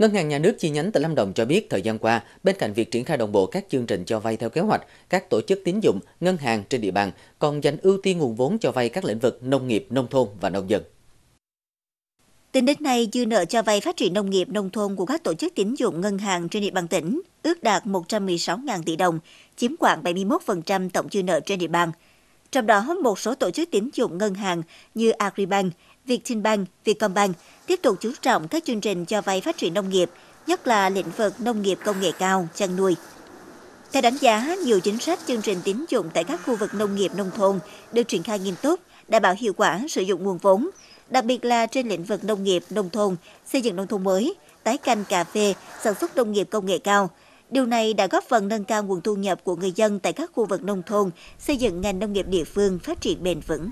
Ngân hàng Nhà nước chi nhánh tỉnh Lâm Đồng cho biết thời gian qua, bên cạnh việc triển khai đồng bộ các chương trình cho vay theo kế hoạch, các tổ chức tín dụng, ngân hàng trên địa bàn còn dành ưu tiên nguồn vốn cho vay các lĩnh vực nông nghiệp, nông thôn và nông dân. Tính đến nay, dư nợ cho vay phát triển nông nghiệp nông thôn của các tổ chức tín dụng ngân hàng trên địa bàn tỉnh ước đạt 116.000 tỷ đồng, chiếm khoảng 71% tổng dư nợ trên địa bàn – trong đó, một số tổ chức tín dụng ngân hàng như Agribank, Vietinbank, Vietcombank tiếp tục chú trọng các chương trình cho vay phát triển nông nghiệp, nhất là lĩnh vực nông nghiệp công nghệ cao, chăn nuôi. Theo đánh giá, nhiều chính sách chương trình tín dụng tại các khu vực nông nghiệp nông thôn được triển khai nghiêm túc, đảm bảo hiệu quả sử dụng nguồn vốn, đặc biệt là trên lĩnh vực nông nghiệp nông thôn, xây dựng nông thôn mới, tái canh cà phê, sản xuất nông nghiệp công nghệ cao, Điều này đã góp phần nâng cao nguồn thu nhập của người dân tại các khu vực nông thôn, xây dựng ngành nông nghiệp địa phương phát triển bền vững.